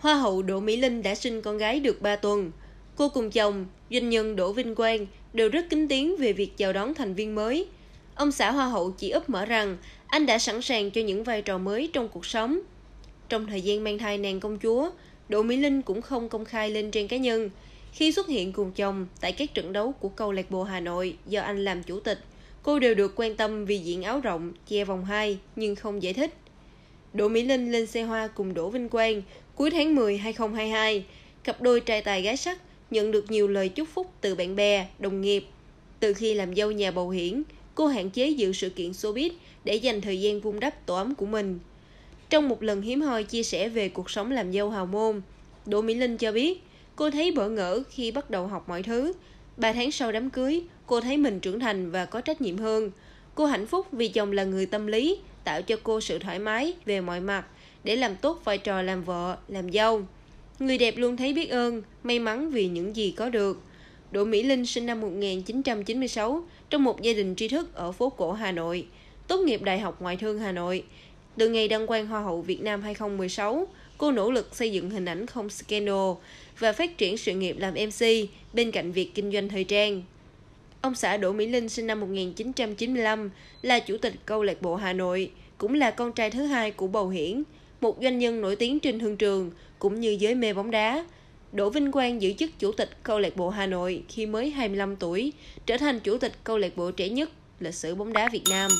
Hoa hậu Đỗ Mỹ Linh đã sinh con gái được 3 tuần. Cô cùng chồng, doanh nhân Đỗ Vinh Quang đều rất kính tiếng về việc chào đón thành viên mới. Ông xã Hoa hậu chỉ ấp mở rằng anh đã sẵn sàng cho những vai trò mới trong cuộc sống. Trong thời gian mang thai nàng công chúa, Đỗ Mỹ Linh cũng không công khai lên trên cá nhân. Khi xuất hiện cùng chồng tại các trận đấu của câu lạc bộ Hà Nội do anh làm chủ tịch, cô đều được quan tâm vì diện áo rộng, che vòng hai nhưng không giải thích. Đỗ Mỹ Linh lên xe hoa cùng Đỗ Vinh Quang cuối tháng 10 2022. Cặp đôi trai tài gái sắc nhận được nhiều lời chúc phúc từ bạn bè, đồng nghiệp. Từ khi làm dâu nhà bầu hiển, cô hạn chế dự sự kiện showbiz để dành thời gian vun đắp tổ ấm của mình. Trong một lần hiếm hoi chia sẻ về cuộc sống làm dâu hào môn, Đỗ Mỹ Linh cho biết cô thấy bỡ ngỡ khi bắt đầu học mọi thứ. Ba tháng sau đám cưới, cô thấy mình trưởng thành và có trách nhiệm hơn. Cô hạnh phúc vì chồng là người tâm lý, tạo cho cô sự thoải mái về mọi mặt để làm tốt vai trò làm vợ, làm dâu. Người đẹp luôn thấy biết ơn, may mắn vì những gì có được. Đỗ Mỹ Linh sinh năm 1996 trong một gia đình tri thức ở phố cổ Hà Nội, tốt nghiệp Đại học Ngoại thương Hà Nội. Từ ngày đăng quang Hoa hậu Việt Nam 2016, cô nỗ lực xây dựng hình ảnh không scandal và phát triển sự nghiệp làm MC bên cạnh việc kinh doanh thời trang. Ông xã Đỗ Mỹ Linh sinh năm 1995 là chủ tịch câu lạc bộ Hà Nội, cũng là con trai thứ hai của Bầu Hiển, một doanh nhân nổi tiếng trên thương trường cũng như giới mê bóng đá. Đỗ Vinh Quang giữ chức chủ tịch câu lạc bộ Hà Nội khi mới 25 tuổi, trở thành chủ tịch câu lạc bộ trẻ nhất lịch sử bóng đá Việt Nam.